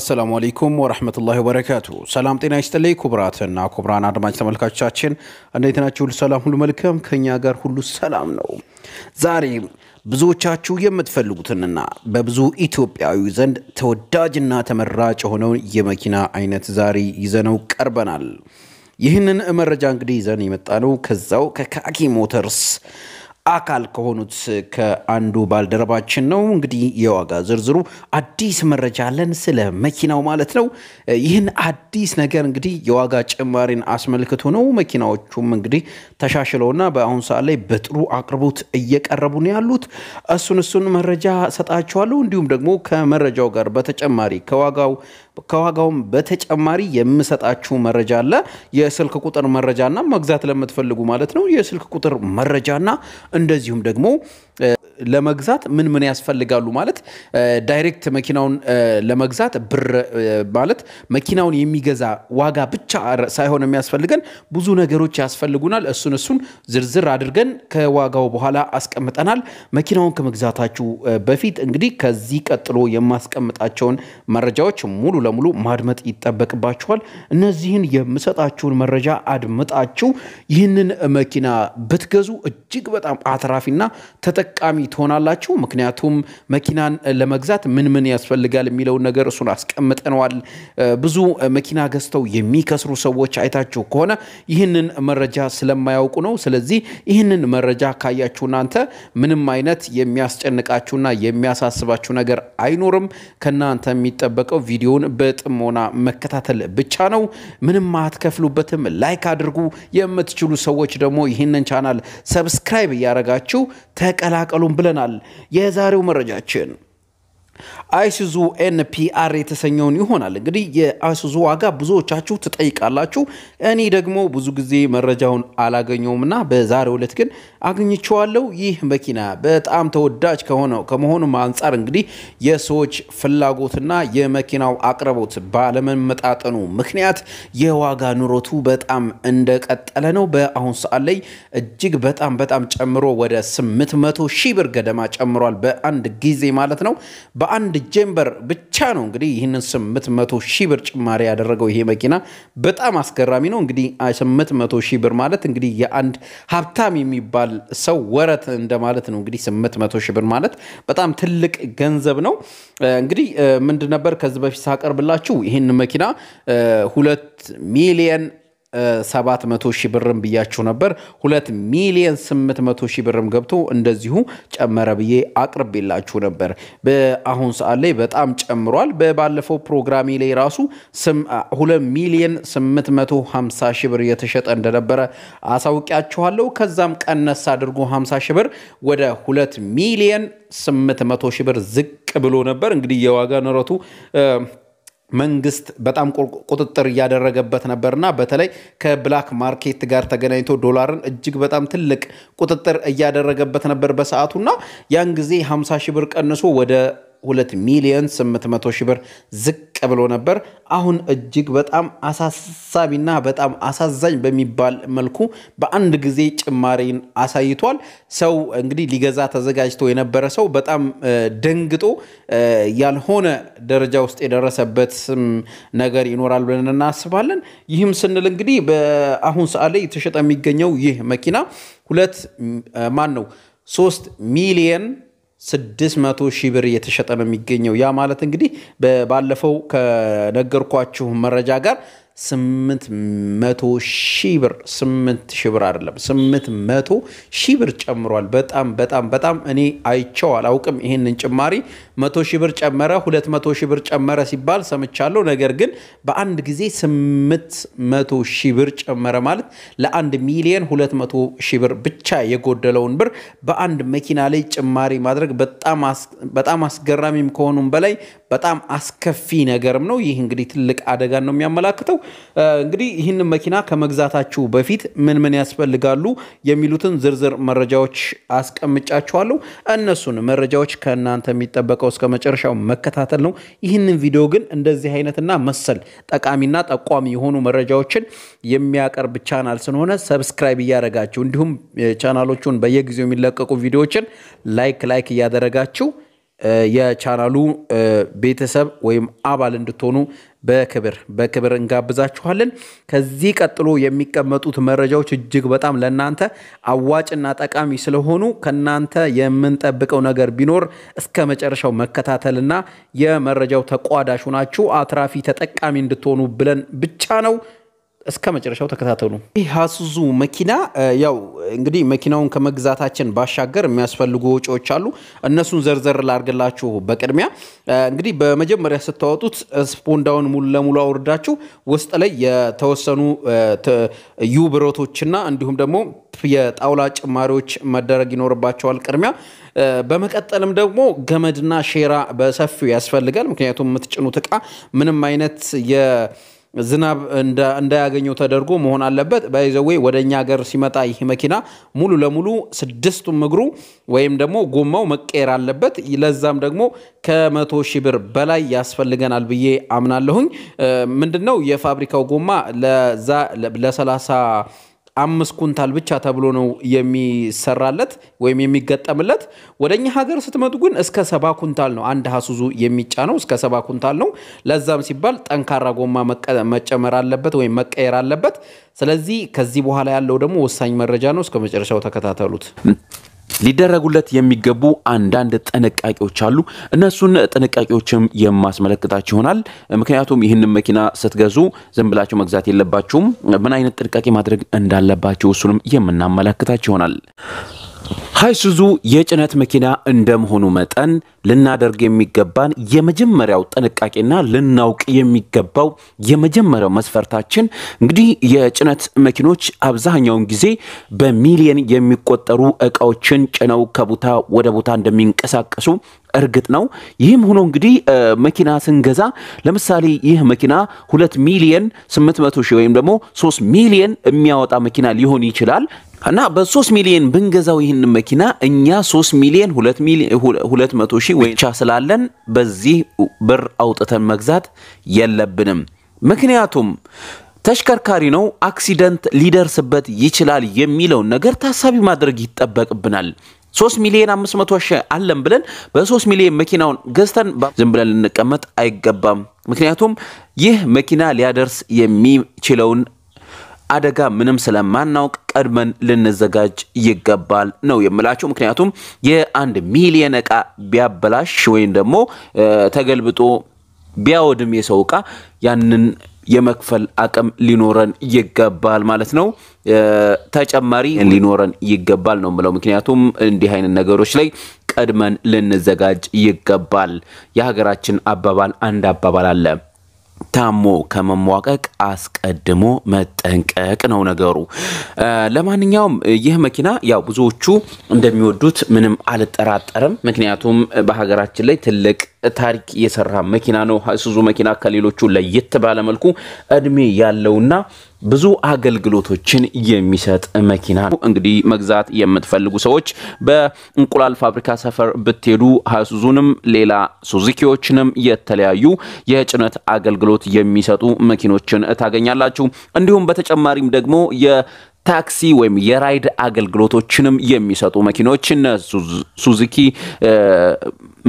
አሰላሙ አለይኩም ወረህመቱላሂ ወበረካቱ። ሰላም ጤና ይስጥልኝ ኩብራትና ኩብራን አድማጭ ተመልካቾቻችን እንዴት ናችሁ? ሁሉ ሰላም፣ ሁሉ መልካም፣ ከኛ ጋር ሁሉ ሰላም ነው። ዛሬ ብዙዎቻችሁ የምትፈልጉትንና በብዙ ኢትዮጵያዊ ዘንድ ተወዳጅና ተመራጭ የሆነውን የመኪና አይነት ዛሬ ይዘነው ቀርበናል። ይህንን መረጃ እንግዲህ ይዘን የመጣነው ከዛው ከካኪ ሞተርስ አካል ከሆኑት ከአንዱ ባልደረባችን ነው። እንግዲህ የዋጋ ዝርዝሩ አዲስ መረጃ አለን ስለ መኪናው ማለት ነው። ይህን አዲስ ነገር እንግዲህ የዋጋ ጭማሪን አስመልክቶ ነው። መኪናዎቹም እንግዲህ ተሻሽለውና በአሁኑ ሰዓት ላይ በጥሩ አቅርቦት እየቀረቡ ነው ያሉት። እሱን እሱን መረጃ ሰጣችኋለሁ። እንዲሁም ደግሞ ከመረጃው ጋር በተጨማሪ ከዋጋው ከዋጋውም በተጨማሪ የምሰጣችሁ መረጃ አለ። የስልክ ቁጥር መረጃና መግዛት ለምትፈልጉ ማለት ነው የስልክ ቁጥር መረጃና እንደዚሁም ደግሞ ለመግዛት ምን ምን ያስፈልጋሉ ማለት ዳይሬክት መኪናውን ለመግዛት ብር ማለት መኪናውን የሚገዛ ዋጋ ብቻ ሳይሆን የሚያስፈልገን ብዙ ነገሮች ያስፈልጉናል። እሱን እሱን ዝርዝር አድርገን ከዋጋው በኋላ አስቀምጠናል። መኪናውን ከመግዛታችሁ በፊት እንግዲህ ከዚህ ቀጥሎ የማስቀምጣቸውን መረጃዎች ሙሉ ለሙሉ ማድመጥ ይጠበቅባችኋል። እነዚህን የምሰጣችሁን መረጃ አድምጣችሁ ይህንን መኪና ብትገዙ እጅግ በጣም አትራፊና ተጠቃሚ ትሆናላችሁ። ምክንያቱም መኪናን ለመግዛት ምን ምን ያስፈልጋል የሚለውን ነገር እሱን አስቀምጠነዋል። ብዙ መኪና ገዝተው የሚከስሩ ሰዎች አይታችሁ ከሆነ ይህንን መረጃ ስለማያውቁ ነው። ስለዚህ ይህንን መረጃ ካያችሁ እናንተ ምንም አይነት የሚያስጨንቃችሁና የሚያሳስባችሁ ነገር አይኖርም። ከእናንተ የሚጠበቀው ቪዲዮውን በጥሞና መከታተል ብቻ ነው። ምንም አትከፍሉበትም። ላይክ አድርጉ። የምትችሉ ሰዎች ደግሞ ይህንን ቻናል ሰብስክራይብ እያ እያደረጋችሁ ተቀላቀሉን ብለናል። የዛሬው መረጃችን አይሱዙ ኤንፒአር የተሰኘውን ይሆናል። እንግዲህ የአይሱዙ ዋጋ ብዙዎቻችሁ ትጠይቃላችሁ። እኔ ደግሞ ብዙ ጊዜ መረጃውን አላገኘውም እና በዛሬው ዕለት ግን አግኝቼዋለሁ። ይህ መኪና በጣም ተወዳጅ ከሆነው ከመሆኑም አንጻር እንግዲህ የሰዎች ፍላጎትና የመኪናው አቅርቦት ባለመመጣጠኑ ምክንያት የዋጋ ኑሮቱ በጣም እንደቀጠለ ነው። በአሁን ሰዓት ላይ እጅግ በጣም በጣም ጨምሮ ወደ 800 ሺህ ብር ገደማ ጨምሯል፣ በአንድ ጊዜ ማለት ነው። በአንድ ጀምበር ብቻ ነው እንግዲህ ይህንን 800 ሺህ ብር ጭማሪ ያደረገው ይሄ መኪና በጣም አስገራሚ ነው። እንግዲህ 800 ሺህ ብር ማለት እንግዲህ የአንድ ሀብታም የሚባል ሰው ወረት እንደማለት ነው። እንግዲህ 800 ሺህ ብር ማለት በጣም ትልቅ ገንዘብ ነው። እንግዲህ ምንድን ነበር ከዚህ በፊት ሳቀርብላችሁ ይህን መኪና ሁለት ሚሊየን 700 ሺህ ብርም ብያችሁ ነበር። 2 ሚሊዮን 800 ሺህ ብርም ገብቶ እንደዚሁ ጨመረ ብዬ አቅርቤላችሁ ነበር። በአሁን ሰዓት ላይ በጣም ጨምሯል። በባለፈው ፕሮግራሜ ላይ ራሱ 2 ሚሊዮን 850 ሺህ ብር የተሸጠ እንደነበረ አሳውቂያችኋለሁ። ከዛም ቀነስ አድርጎ 50 ሺህ ብር ወደ 2 ሚሊዮን 800 ሺህ ብር ዝቅ ብሎ ነበር። እንግዲህ የዋጋ ንረቱ መንግስት በጣም ቁጥጥር እያደረገበት ነበርና በተለይ ከብላክ ማርኬት ጋር ተገናኝቶ ዶላርን እጅግ በጣም ትልቅ ቁጥጥር እያደረገበት ነበር በሰዓቱና ያን ጊዜ 50 ሺህ ብር ቀንሶ ወደ 2 ሚሊዮን 800 ሺህ ብር ዝቅ ብሎ ነበር። አሁን እጅግ በጣም አሳሳቢና በጣም አሳዛኝ በሚባል መልኩ በአንድ ጊዜ ጭማሪን አሳይቷል። ሰው እንግዲህ ሊገዛ ተዘጋጅቶ የነበረ ሰው በጣም ደንግጦ ያልሆነ ደረጃ ውስጥ የደረሰበት ነገር ይኖራል ብለን እናስባለን። ይህም ስንል እንግዲህ በአሁን ሰዓት ላይ የተሸጠ የሚገኘው ይህ መኪና ሁለት ማን ነው ሶስት ሚሊየን 600 ሺህ ብር እየተሸጠ ነው የሚገኘው። ያ ማለት እንግዲህ ባለፈው ከነገርኳችሁ መረጃ ጋር ስምንት መቶ ሺህ ብር ስምንት ሺህ ብር አይደለም፣ ስምንት መቶ ሺ ብር ጨምሯል። በጣም በጣም በጣም እኔ አይቼው አላውቅም ይህንን ጭማሪ። መቶ ሺ ብር ጨመረ፣ ሁለት መቶ ሺ ብር ጨመረ ሲባል ሰምቻለሁ። ነገር ግን በአንድ ጊዜ ስምንት መቶ ሺ ብር ጨመረ ማለት ለአንድ ሚሊየን ሁለት መቶ ሺ ብር ብቻ የጎደለውን ብር በአንድ መኪና ላይ ጭማሪ ማድረግ በጣም አስገራሚም ከሆኑም በላይ በጣም አስከፊ ነገርም ነው። ይህ እንግዲህ ትልቅ አደጋን ነው የሚያመላክተው። እንግዲህ ይህንን መኪና ከመግዛታችሁ በፊት ምን ምን ያስፈልጋሉ የሚሉትን ዝርዝር መረጃዎች አስቀምጫችኋለሁ። እነሱን መረጃዎች ከእናንተ የሚጠበቀው እስከ መጨረሻው መከታተል ነው። ይህንን ቪዲዮ ግን እንደዚህ አይነትና መሰል ጠቃሚና ጠቋሚ የሆኑ መረጃዎችን የሚያቀርብ ቻናል ስለሆነ ሰብስክራይብ እያደረጋችሁ እንዲሁም ቻናሎቹን በየጊዜው የሚለቀቁ ቪዲዮዎችን ላይክ ላይክ እያደረጋችሁ የቻናሉ ቤተሰብ ወይም አባል እንድትሆኑ በክብር በክብር እንጋብዛችኋለን። ከዚህ ቀጥሎ የሚቀመጡት መረጃዎች እጅግ በጣም ለእናንተ አዋጭና ጠቃሚ ስለሆኑ ከእናንተ የምንጠብቀው ነገር ቢኖር እስከ መጨረሻው መከታተልና የመረጃው ተቋዳሹ ናችሁ አትራፊ ተጠቃሚ እንድትሆኑ ብለን ብቻ ነው። እስከ መጨረሻው ተከታተሉ። ይህ ሀሱዙ መኪና ያው እንግዲህ መኪናውን ከመግዛታችን ባሻገር የሚያስፈልጉ ወጪዎች አሉ። እነሱን ዘርዘር ላርግላችሁ። በቅድሚያ እንግዲህ በመጀመሪያ ስታወጡት ስፖንዳውን ሙሉ ለሙሉ አውርዳችሁ ውስጥ ላይ የተወሰኑ ዩ ብረቶችና እንዲሁም ደግሞ የጣውላ ጭማሪዎች መደረግ ይኖርባቸዋል ቅድሚያ። በመቀጠልም ደግሞ ገመድና ሼራ በሰፊው ያስፈልጋል። ምክንያቱም የምትጭኑት እቃ ምንም አይነት ዝናብ እንዳያገኘው ተደርጎ መሆን አለበት። ባይዘዌ ወደ እኛ ሀገር ሲመጣ ይህ መኪና ሙሉ ለሙሉ ስድስቱም እግሩ ወይም ደግሞ ጎማው መቀየር አለበት። ለዛም ደግሞ ከመቶ ሺህ ብር በላይ ያስፈልገናል ብዬ አምናለሁኝ። ምንድነው የፋብሪካው ጎማ ለዛ ለሰላሳ አምስት ኩንታል ብቻ ተብሎ ነው የሚሰራለት ወይም የሚገጠምለት። ወደ እኛ ሀገር ስትመጡ ግን እስከ ሰባ ኩንታል ነው አንድ ሀሱዙ የሚጫነው እስከ ሰባ ኩንታል ነው። ለዛም ሲባል ጠንካራ ጎማ መጨመር አለበት ወይም መቀየር አለበት። ስለዚህ ከዚህ በኋላ ያለው ደግሞ ወሳኝ መረጃ ነው። እስከ መጨረሻው ተከታተሉት። ሊደረጉለት የሚገቡ አንዳንድ ጥንቃቄዎች አሉ። እነሱን ጥንቃቄዎችም የማስመለክታችሁ ይሆናል። ምክንያቱም ይህንን መኪና ስትገዙ ዝም ብላችሁ መግዛት የለባችሁም። ምን አይነት ጥንቃቄ ማድረግ እንዳለባችሁ እሱንም የምናመለክታችሁ ይሆናል። ሀይሱዙ የጭነት መኪና እንደመሆኑ መጠን ልናደርግ የሚገባን የመጀመሪያው ጥንቃቄና ልናውቅ የሚገባው የመጀመሪያው መስፈርታችን እንግዲህ የጭነት መኪኖች አብዛኛውን ጊዜ በሚሊየን የሚቆጠሩ እቃዎችን ጭነው ከቦታ ወደ ቦታ እንደሚንቀሳቀሱ እርግጥ ነው። ይህም ሆኖ እንግዲህ መኪና ስንገዛ ለምሳሌ ይህ መኪና ሁለት ሚሊየን ስምንት መቶ ሺህ ወይም ደግሞ ሶስት ሚሊየን የሚያወጣ መኪና ሊሆን ይችላል። እና በ3 ሚሊዮን ብንገዛው ይህን መኪና እኛ 3 ሚሊዮን 200 ሺህ ብቻ ስላለን በዚህ ብር አውጥተን መግዛት የለብንም። ምክንያቱም ተሽከርካሪ ነው፣ አክሲደንት ሊደርስበት ይችላል የሚለውን ነገር ታሳቢ ማድረግ ይጠበቅብናል። 3 ሚሊዮን 500 ሺህ አለን ብለን በ3 ሚሊዮን መኪናውን ገዝተን ዝም ብለን ልንቀመጥ አይገባም። ምክንያቱም ይህ መኪና ሊያደርስ የሚችለውን አደጋ ምንም ስለማናውቅ ቀድመን ልንዘጋጅ ይገባል ነው የምላቸው። ምክንያቱም የአንድ ሚሊየን እቃ ቢያበላሽ ወይም ደግሞ ተገልብጦ ቢያወድም የሰው እቃ ያንን የመክፈል አቅም ሊኖረን ይገባል ማለት ነው። ተጨማሪ ሊኖረን ይገባል ነው የምለው። ምክንያቱም እንዲህ አይነት ነገሮች ላይ ቀድመን ልንዘጋጅ ይገባል። የሀገራችን አባባል አንድ አባባል አለ ታሞ ከመሟቀቅ አስቀድሞ መጠንቀቅ ነው ነገሩ። ለማንኛውም ይህ መኪና ያው ብዙዎቹ እንደሚወዱት ምንም አልጠራጠርም። ምክንያቱም በሀገራችን ላይ ትልቅ ታሪክ የሰራ መኪና ነው። አይሱዙ መኪና ከሌሎቹ ለየት ባለመልኩ እድሜ ያለውና ብዙ አገልግሎቶችን የሚሰጥ መኪና ነው። እንግዲህ መግዛት የምትፈልጉ ሰዎች በእንቁላል ፋብሪካ ሰፈር ብትሄዱ አይሱዙንም፣ ሌላ ሱዚኪዎችንም የተለያዩ የጭነት አገልግሎት የሚሰጡ መኪኖችን ታገኛላችሁ። እንዲሁም በተጨማሪም ደግሞ ታክሲ ወይም የራይድ አገልግሎቶችንም የሚሰጡ መኪኖች እነ ሱዙኪ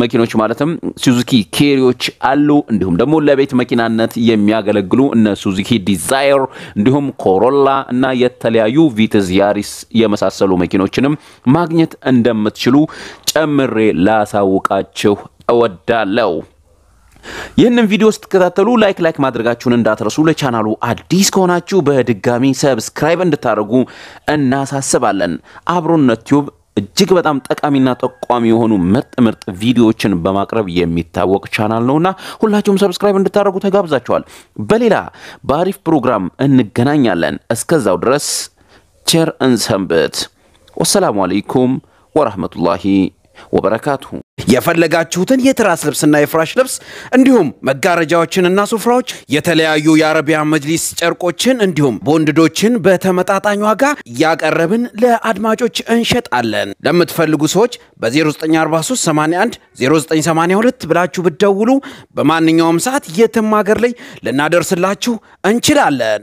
መኪኖች ማለትም ሱዙኪ ኬሪዎች አሉ። እንዲሁም ደግሞ ለቤት መኪናነት የሚያገለግሉ እነ ሱዙኪ ዲዛይር እንዲሁም ኮሮላ እና የተለያዩ ቪትዝ፣ ያሪስ የመሳሰሉ መኪኖችንም ማግኘት እንደምትችሉ ጨምሬ ላሳውቃችሁ እወዳለሁ። ይህንን ቪዲዮ ስትከታተሉ ላይክ ላይክ ማድረጋችሁን እንዳትረሱ። ለቻናሉ አዲስ ከሆናችሁ በድጋሚ ሰብስክራይብ እንድታደርጉ እናሳስባለን። አብሮነት ቲዩብ እጅግ በጣም ጠቃሚና ጠቋሚ የሆኑ ምርጥ ምርጥ ቪዲዮዎችን በማቅረብ የሚታወቅ ቻናል ነውና ሁላችሁም ሰብስክራይብ እንድታደርጉ ተጋብዛችኋል። በሌላ በአሪፍ ፕሮግራም እንገናኛለን። እስከዛው ድረስ ቸር እንሰንብት። ወሰላሙ አለይኩም ወራህመቱላሂ ወበረካቱ የፈለጋችሁትን የትራስ ልብስና የፍራሽ ልብስ እንዲሁም መጋረጃዎችንና ሱፍራዎች፣ የተለያዩ የአረቢያ መጅሊስ ጨርቆችን እንዲሁም ቦንድዶችን በተመጣጣኝ ዋጋ እያቀረብን ለአድማጮች እንሸጣለን። ለምትፈልጉ ሰዎች በ0943 ብላችሁ ብትደውሉ በማንኛውም ሰዓት የትም ሀገር ላይ ልናደርስላችሁ እንችላለን።